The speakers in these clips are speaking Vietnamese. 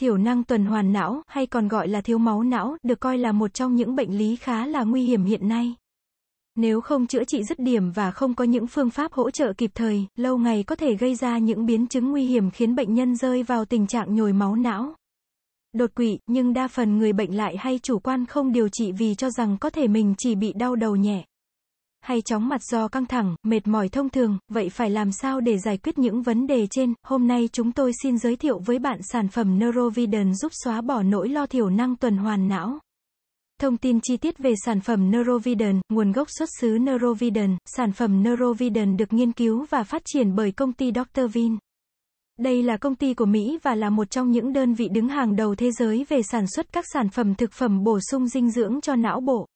Thiểu năng tuần hoàn não hay còn gọi là thiếu máu não được coi là một trong những bệnh lý khá là nguy hiểm hiện nay. Nếu không chữa trị dứt điểm và không có những phương pháp hỗ trợ kịp thời, lâu ngày có thể gây ra những biến chứng nguy hiểm khiến bệnh nhân rơi vào tình trạng nhồi máu não. Đột quỵ, nhưng đa phần người bệnh lại hay chủ quan không điều trị vì cho rằng có thể mình chỉ bị đau đầu nhẹ hay chóng mặt do căng thẳng, mệt mỏi thông thường, vậy phải làm sao để giải quyết những vấn đề trên? Hôm nay chúng tôi xin giới thiệu với bạn sản phẩm Neuroviden giúp xóa bỏ nỗi lo thiểu năng tuần hoàn não. Thông tin chi tiết về sản phẩm Neuroviden, nguồn gốc xuất xứ Neuroviden, sản phẩm Neuroviden được nghiên cứu và phát triển bởi công ty Dr. Vin. Đây là công ty của Mỹ và là một trong những đơn vị đứng hàng đầu thế giới về sản xuất các sản phẩm thực phẩm bổ sung dinh dưỡng cho não bộ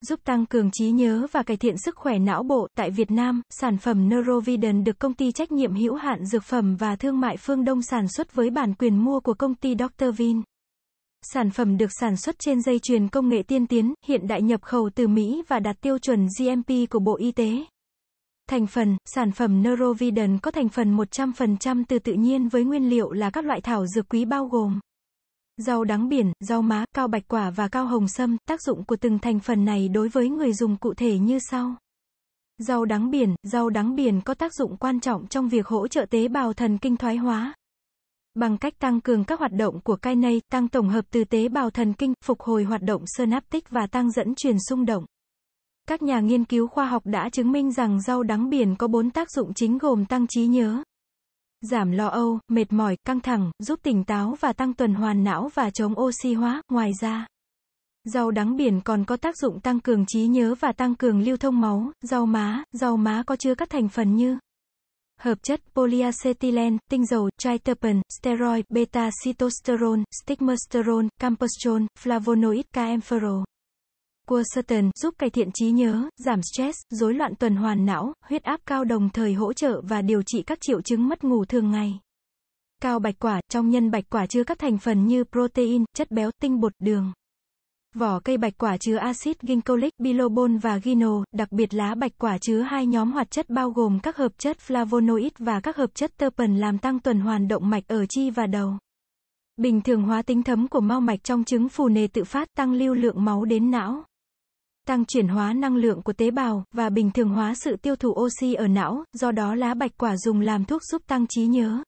giúp tăng cường trí nhớ và cải thiện sức khỏe não bộ. Tại Việt Nam, sản phẩm Neuroviden được công ty trách nhiệm hữu hạn dược phẩm và thương mại Phương Đông sản xuất với bản quyền mua của công ty Dr. Vin. Sản phẩm được sản xuất trên dây chuyền công nghệ tiên tiến, hiện đại nhập khẩu từ Mỹ và đạt tiêu chuẩn GMP của Bộ Y tế. Thành phần, sản phẩm Neuroviden có thành phần 100% từ tự nhiên với nguyên liệu là các loại thảo dược quý bao gồm Rau đắng biển, rau má, cao bạch quả và cao hồng sâm, tác dụng của từng thành phần này đối với người dùng cụ thể như sau. Rau đắng biển, rau đắng biển có tác dụng quan trọng trong việc hỗ trợ tế bào thần kinh thoái hóa. Bằng cách tăng cường các hoạt động của cai kinase, tăng tổng hợp từ tế bào thần kinh, phục hồi hoạt động synaptic và tăng dẫn truyền xung động. Các nhà nghiên cứu khoa học đã chứng minh rằng rau đắng biển có bốn tác dụng chính gồm tăng trí nhớ, giảm lo âu, mệt mỏi, căng thẳng, giúp tỉnh táo và tăng tuần hoàn não và chống oxy hóa. Ngoài ra, Rau đắng biển còn có tác dụng tăng cường trí nhớ và tăng cường lưu thông máu, rau má, rau má có chứa các thành phần như hợp chất polyacetylene, tinh dầu, triterpen, steroid, beta-cytosterone, stigmasterone, camposterol, flavonoid, camphorol. Quercetin giúp cải thiện trí nhớ, giảm stress, rối loạn tuần hoàn não, huyết áp cao đồng thời hỗ trợ và điều trị các triệu chứng mất ngủ thường ngày. Cao bạch quả, trong nhân bạch quả chứa các thành phần như protein, chất béo, tinh bột, đường. Vỏ cây bạch quả chứa axit ginkgolic, bilobon và gino, đặc biệt lá bạch quả chứa hai nhóm hoạt chất bao gồm các hợp chất flavonoid và các hợp chất terpen làm tăng tuần hoàn động mạch ở chi và đầu. Bình thường hóa tính thấm của mao mạch trong trứng phù nề tự phát tăng lưu lượng máu đến não tăng chuyển hóa năng lượng của tế bào và bình thường hóa sự tiêu thụ oxy ở não, do đó lá bạch quả dùng làm thuốc giúp tăng trí nhớ.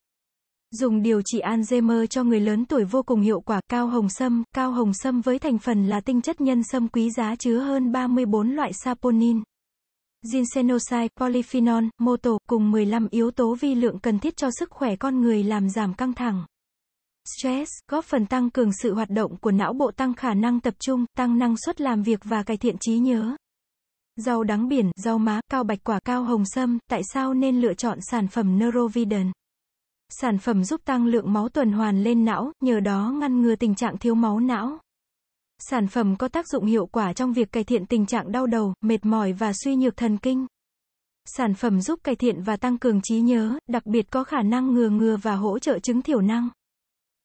Dùng điều trị Alzheimer cho người lớn tuổi vô cùng hiệu quả. Cao hồng sâm, cao hồng sâm với thành phần là tinh chất nhân sâm quý giá chứa hơn 34 loại saponin, Ginsenoside polyphenol, mô tổ cùng 15 yếu tố vi lượng cần thiết cho sức khỏe con người làm giảm căng thẳng stress, góp phần tăng cường sự hoạt động của não bộ tăng khả năng tập trung, tăng năng suất làm việc và cải thiện trí nhớ. Rau đắng biển, rau má, cao bạch quả, cao hồng sâm, tại sao nên lựa chọn sản phẩm Neuroviden? Sản phẩm giúp tăng lượng máu tuần hoàn lên não, nhờ đó ngăn ngừa tình trạng thiếu máu não. Sản phẩm có tác dụng hiệu quả trong việc cải thiện tình trạng đau đầu, mệt mỏi và suy nhược thần kinh. Sản phẩm giúp cải thiện và tăng cường trí nhớ, đặc biệt có khả năng ngừa ngừa và hỗ trợ chứng thiểu năng.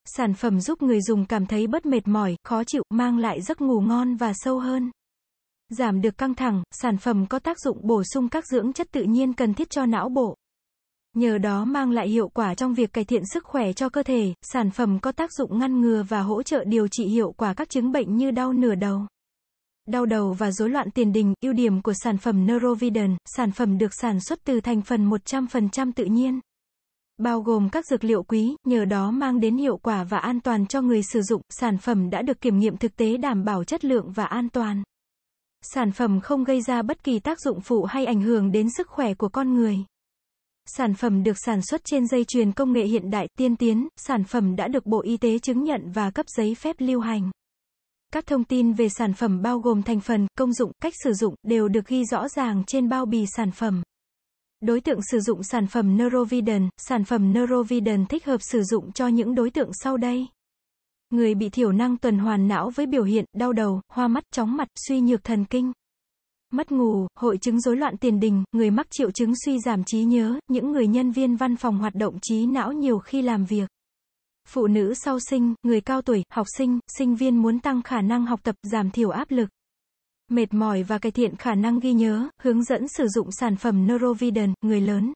Sản phẩm giúp người dùng cảm thấy bất mệt mỏi, khó chịu, mang lại giấc ngủ ngon và sâu hơn. Giảm được căng thẳng, sản phẩm có tác dụng bổ sung các dưỡng chất tự nhiên cần thiết cho não bộ. Nhờ đó mang lại hiệu quả trong việc cải thiện sức khỏe cho cơ thể, sản phẩm có tác dụng ngăn ngừa và hỗ trợ điều trị hiệu quả các chứng bệnh như đau nửa đầu, đau đầu và rối loạn tiền đình. Ưu điểm của sản phẩm Neurovidan, sản phẩm được sản xuất từ thành phần 100% tự nhiên bao gồm các dược liệu quý, nhờ đó mang đến hiệu quả và an toàn cho người sử dụng, sản phẩm đã được kiểm nghiệm thực tế đảm bảo chất lượng và an toàn. Sản phẩm không gây ra bất kỳ tác dụng phụ hay ảnh hưởng đến sức khỏe của con người. Sản phẩm được sản xuất trên dây chuyền công nghệ hiện đại tiên tiến, sản phẩm đã được Bộ Y tế chứng nhận và cấp giấy phép lưu hành. Các thông tin về sản phẩm bao gồm thành phần, công dụng, cách sử dụng đều được ghi rõ ràng trên bao bì sản phẩm. Đối tượng sử dụng sản phẩm Neurovision, sản phẩm Neurovision thích hợp sử dụng cho những đối tượng sau đây. Người bị thiểu năng tuần hoàn não với biểu hiện đau đầu, hoa mắt, chóng mặt, suy nhược thần kinh, mất ngủ, hội chứng rối loạn tiền đình, người mắc triệu chứng suy giảm trí nhớ, những người nhân viên văn phòng hoạt động trí não nhiều khi làm việc. Phụ nữ sau sinh, người cao tuổi, học sinh, sinh viên muốn tăng khả năng học tập, giảm thiểu áp lực mệt mỏi và cải thiện khả năng ghi nhớ, hướng dẫn sử dụng sản phẩm Neuroviden, người lớn.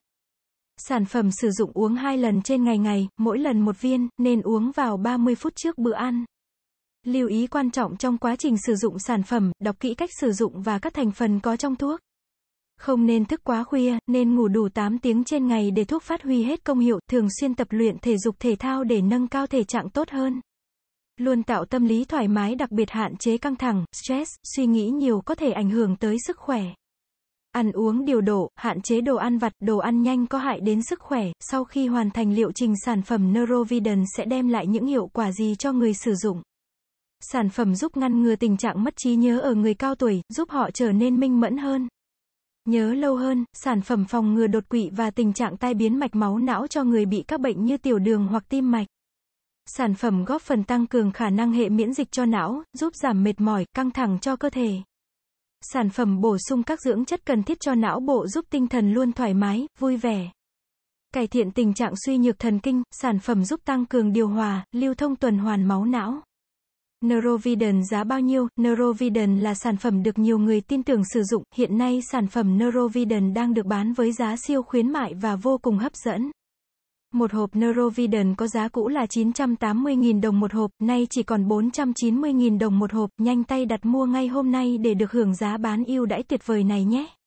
Sản phẩm sử dụng uống 2 lần trên ngày ngày, mỗi lần một viên, nên uống vào 30 phút trước bữa ăn. Lưu ý quan trọng trong quá trình sử dụng sản phẩm, đọc kỹ cách sử dụng và các thành phần có trong thuốc. Không nên thức quá khuya, nên ngủ đủ 8 tiếng trên ngày để thuốc phát huy hết công hiệu, thường xuyên tập luyện thể dục thể thao để nâng cao thể trạng tốt hơn luôn tạo tâm lý thoải mái đặc biệt hạn chế căng thẳng, stress, suy nghĩ nhiều có thể ảnh hưởng tới sức khỏe. Ăn uống điều độ, hạn chế đồ ăn vặt, đồ ăn nhanh có hại đến sức khỏe. Sau khi hoàn thành liệu trình sản phẩm Neurovidan sẽ đem lại những hiệu quả gì cho người sử dụng? Sản phẩm giúp ngăn ngừa tình trạng mất trí nhớ ở người cao tuổi, giúp họ trở nên minh mẫn hơn. Nhớ lâu hơn, sản phẩm phòng ngừa đột quỵ và tình trạng tai biến mạch máu não cho người bị các bệnh như tiểu đường hoặc tim mạch. Sản phẩm góp phần tăng cường khả năng hệ miễn dịch cho não, giúp giảm mệt mỏi, căng thẳng cho cơ thể. Sản phẩm bổ sung các dưỡng chất cần thiết cho não bộ giúp tinh thần luôn thoải mái, vui vẻ. Cải thiện tình trạng suy nhược thần kinh, sản phẩm giúp tăng cường điều hòa, lưu thông tuần hoàn máu não. Neurovidan giá bao nhiêu? Neurovidan là sản phẩm được nhiều người tin tưởng sử dụng. Hiện nay sản phẩm Neurovidan đang được bán với giá siêu khuyến mại và vô cùng hấp dẫn. Một hộp Neuroviden có giá cũ là 980.000 đồng một hộp, nay chỉ còn 490.000 đồng một hộp, nhanh tay đặt mua ngay hôm nay để được hưởng giá bán ưu đãi tuyệt vời này nhé.